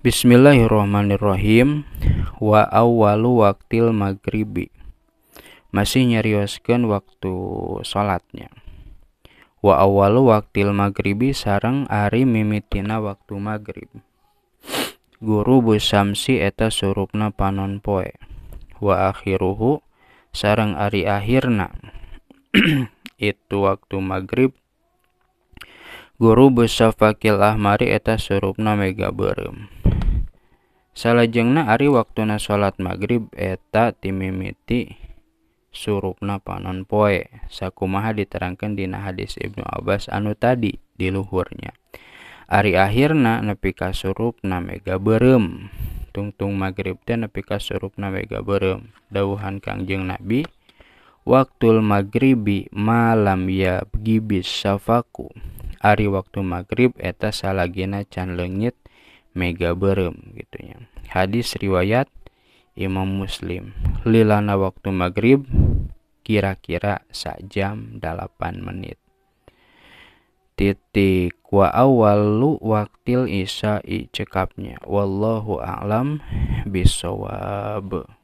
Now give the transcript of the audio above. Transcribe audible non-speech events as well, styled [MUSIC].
Bismillahirrahmanirrahim wa awalu waktil maghribi masih nyarioskan waktu salatnya wa awalu waktil maghribi sarang ari mimitina waktu maghrib guru busamsi eta surupna panon poe wa akhiruhu sarang ari akhirna [CLEARS THROAT] itu waktu maghrib guru busafakil ahmari eta surupna mega berem salajengna Ari waktuna salat maghrib eta timimiti surupna panon poe sakumaha diterangkan dina hadis Ibnu Abbas anu tadi di luhurnya Ari akhirna nepi ka surupna mega berem tungtung maghrib teh nepi ka surupna mega berem dawuhan Kangjeng Nabi waktul maghribi malam ya gibis safaku Ari waktu maghrib eta salagina can lengit Mega berem gitu ya. Hadis riwayat Imam Muslim. Lilana waktu maghrib kira-kira sak jam 8 menit. Titik wa awalu waktil isya cekapnya. Wallahu a'lam bisawab.